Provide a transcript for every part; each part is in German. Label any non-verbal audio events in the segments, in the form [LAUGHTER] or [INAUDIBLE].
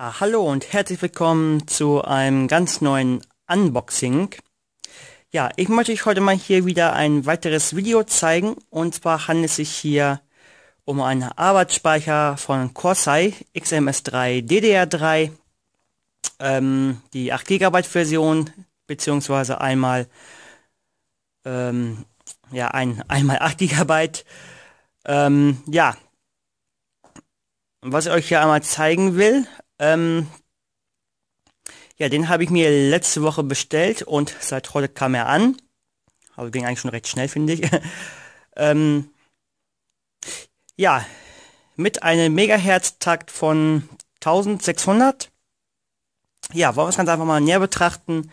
Ah, hallo und herzlich willkommen zu einem ganz neuen Unboxing. Ja, ich möchte euch heute mal hier wieder ein weiteres Video zeigen. Und zwar handelt es sich hier um einen Arbeitsspeicher von Corsair XMS3 DDR3. Ähm, die 8 GB Version, beziehungsweise einmal, ähm, ja, ein, [LAUGHS] einmal 8 GB. Ähm, ja, was ich euch hier einmal zeigen will, ähm, ja, den habe ich mir letzte Woche bestellt und seit heute kam er an. Aber ging eigentlich schon recht schnell, finde ich. [LAUGHS] ähm, ja, mit einem Megahertz-Takt von 1600. Ja, wollen wir das Ganze einfach mal näher betrachten.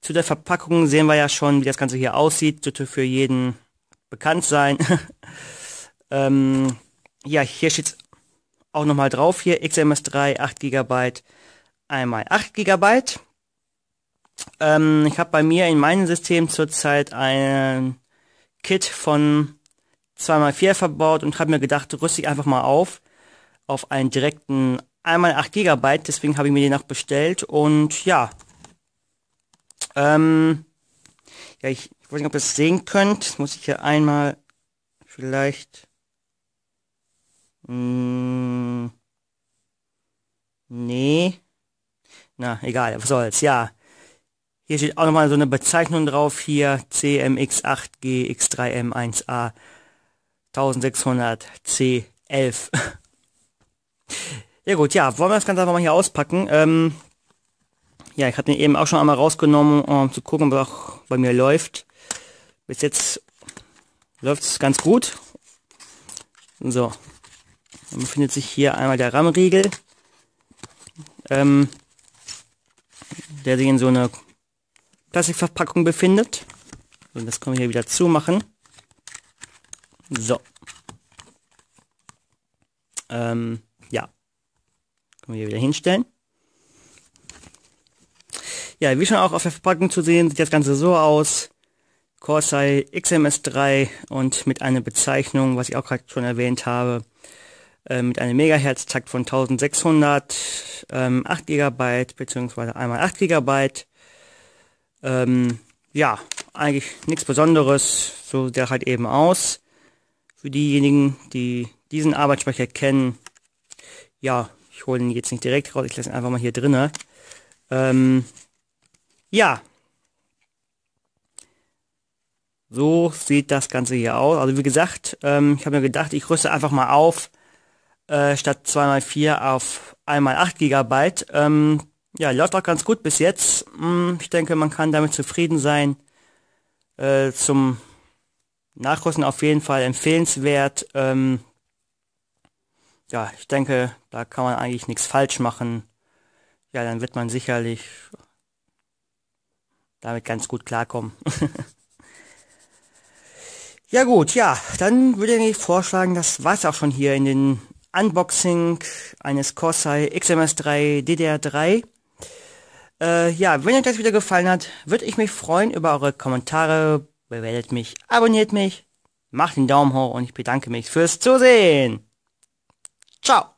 Zu der Verpackung sehen wir ja schon, wie das Ganze hier aussieht. Sollte für jeden bekannt sein. [LAUGHS] ähm, ja, hier steht auch nochmal drauf hier, XMS3 8 GB, einmal 8 GB. Ähm, ich habe bei mir in meinem System zurzeit ein Kit von 2x4 verbaut und habe mir gedacht, rüste ich einfach mal auf, auf einen direkten einmal 8 GB, deswegen habe ich mir den noch bestellt und ja. Ähm, ja, ich, ich weiß nicht, ob ihr es sehen könnt, das muss ich hier einmal vielleicht Mm. nee. Na, egal, was soll's, ja. Hier steht auch nochmal so eine Bezeichnung drauf, hier CMX8GX3M1A 1600C11. ja gut, ja, wollen wir das Ganze einfach mal hier auspacken. Ähm, ja, ich hatte ihn eben auch schon einmal rausgenommen, um zu gucken, was auch bei mir läuft. Bis jetzt läuft es ganz gut. So, dann befindet sich hier einmal der RAM-Riegel, ähm, der sich in so einer Plastikverpackung befindet. Und das können wir hier wieder zumachen. So. Ähm, ja. Können wir hier wieder hinstellen. Ja, wie schon auch auf der Verpackung zu sehen, sieht das Ganze so aus. Corsair XMS3 und mit einer Bezeichnung, was ich auch gerade schon erwähnt habe, äh, mit einem Megahertz-Takt von 1600, ähm, 8 GB bzw. einmal 8 GB. Ähm, ja, eigentlich nichts Besonderes, so sieht er halt eben aus. Für diejenigen, die diesen Arbeitsspeicher kennen, ja, ich hole ihn jetzt nicht direkt raus, ich lasse ihn einfach mal hier drinne. Ähm, ja, so sieht das Ganze hier aus. Also wie gesagt, ähm, ich habe mir gedacht, ich rüste einfach mal auf, äh, statt 2x4 auf 1x8 GB. Ähm, ja, läuft auch ganz gut bis jetzt. Mm, ich denke, man kann damit zufrieden sein. Äh, zum Nachrüsten auf jeden Fall empfehlenswert. Ähm, ja, ich denke, da kann man eigentlich nichts falsch machen. Ja, dann wird man sicherlich damit ganz gut klarkommen. [LAUGHS] ja gut, ja, dann würde ich vorschlagen, das war es auch schon hier in den Unboxing eines Corsair XMS3 DDR3. Äh, ja, wenn euch das wieder gefallen hat, würde ich mich freuen über eure Kommentare, bewertet mich, abonniert mich, macht den Daumen hoch und ich bedanke mich fürs Zusehen. Ciao!